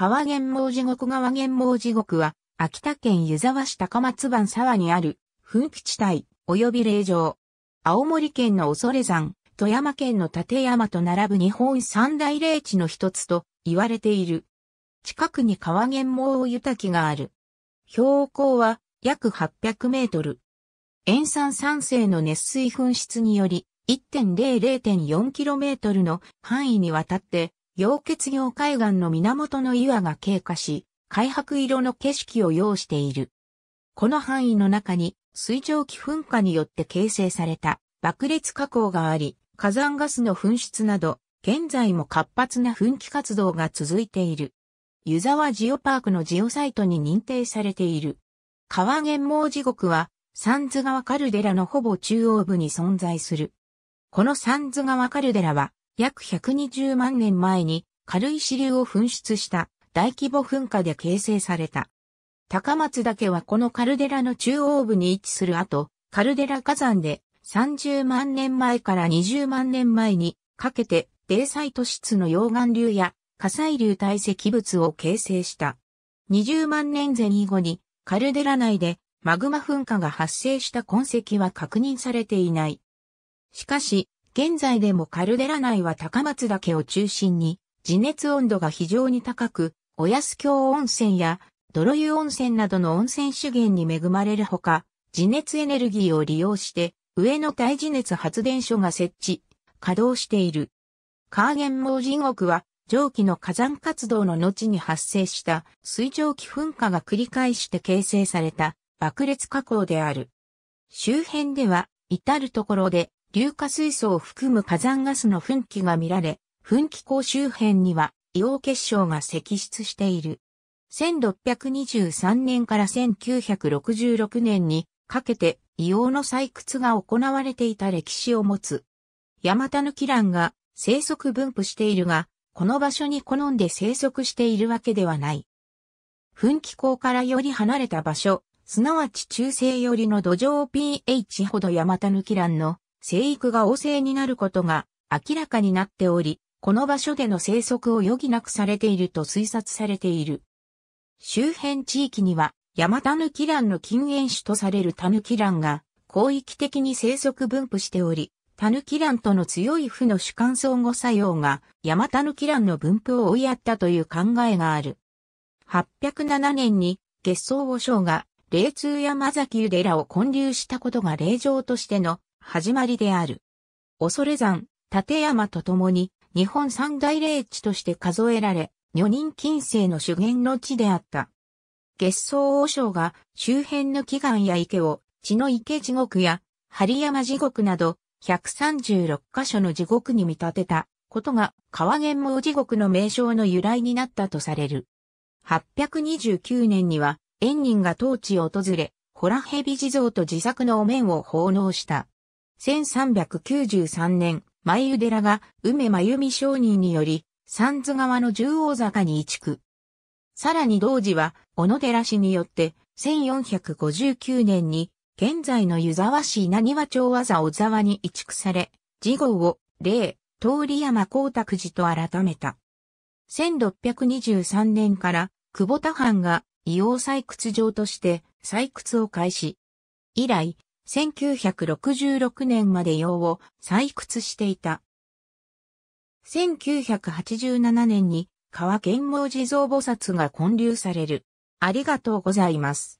川玄毛地獄川玄毛地獄は、秋田県湯沢市高松番沢にある、噴気地帯、及び霊場。青森県の恐山、富山県の立山と並ぶ日本三大霊地の一つと言われている。近くに川玄毛湯滝がある。標高は約800メートル。塩酸酸性の熱水噴出により、1 0 0 4トルの範囲にわたって溶血業海岸の源の岩が経過し、海白色の景色を要している。この範囲の中に水蒸気噴火によって形成された爆裂火口があり、火山ガスの噴出など、現在も活発な噴気活動が続いている。湯沢ジオパークのジオサイトに認定されている。川原毛地獄は、三ズ川カルデラのほぼ中央部に存在する。この三ズ川カルデラは、約120万年前に軽石流を噴出した大規模噴火で形成された。高松岳はこのカルデラの中央部に位置する後、カルデラ火山で30万年前から20万年前にかけて泥イト質の溶岩流や火砕流堆積物を形成した。20万年前以後にカルデラ内でマグマ噴火が発生した痕跡は確認されていない。しかし、現在でもカルデラ内は高松岳を中心に、地熱温度が非常に高く、小安京温泉や泥湯温泉などの温泉資源に恵まれるほか、地熱エネルギーを利用して、上野大地熱発電所が設置、稼働している。カーゲンモー地奥は、蒸気の火山活動の後に発生した水蒸気噴火が繰り返して形成された爆裂火口である。周辺では、至るところで硫化水素を含む火山ガスの噴気が見られ、噴気口周辺には硫黄結晶が積出している。1623年から1966年にかけて硫黄の採掘が行われていた歴史を持つ。ヤマタヌキランが生息分布しているが、この場所に好んで生息しているわけではない。噴気口からより離れた場所、すなわち中性よりの土壌 pH ほどヤマタヌキランの生育が旺盛になることが明らかになっており、この場所での生息を余儀なくされていると推察されている。周辺地域には、山タヌキランの禁煙種とされるタヌキランが広域的に生息分布しており、タヌキランとの強い負の主観相互作用が山タヌキランの分布を追いやったという考えがある。807年に月相和尚が霊通山崎ゆ寺を建立したことが霊場としての始まりである。恐山、立山と共に、日本三大霊地として数えられ、女人近世の修験の地であった。月相王将が周辺の祈願や池を、血の池地獄や、針山地獄など、136カ所の地獄に見立てたことが、川源毛地獄の名称の由来になったとされる。829年には、縁人が当地を訪れ、ホラヘビ地蔵と自作のお面を奉納した。1393年、眉寺が梅真由美商人により、三津川の十王坂に移築。さらに同時は、小野寺氏によって、1459年に、現在の湯沢市稲庭町和小沢に移築され、次号を、例、通り山光沢寺と改めた。1623年から、久保田藩が、硫黄採掘場として採掘を開始。以来、1966年まで用を採掘していた。1987年に川玄毛地蔵菩薩が建立される。ありがとうございます。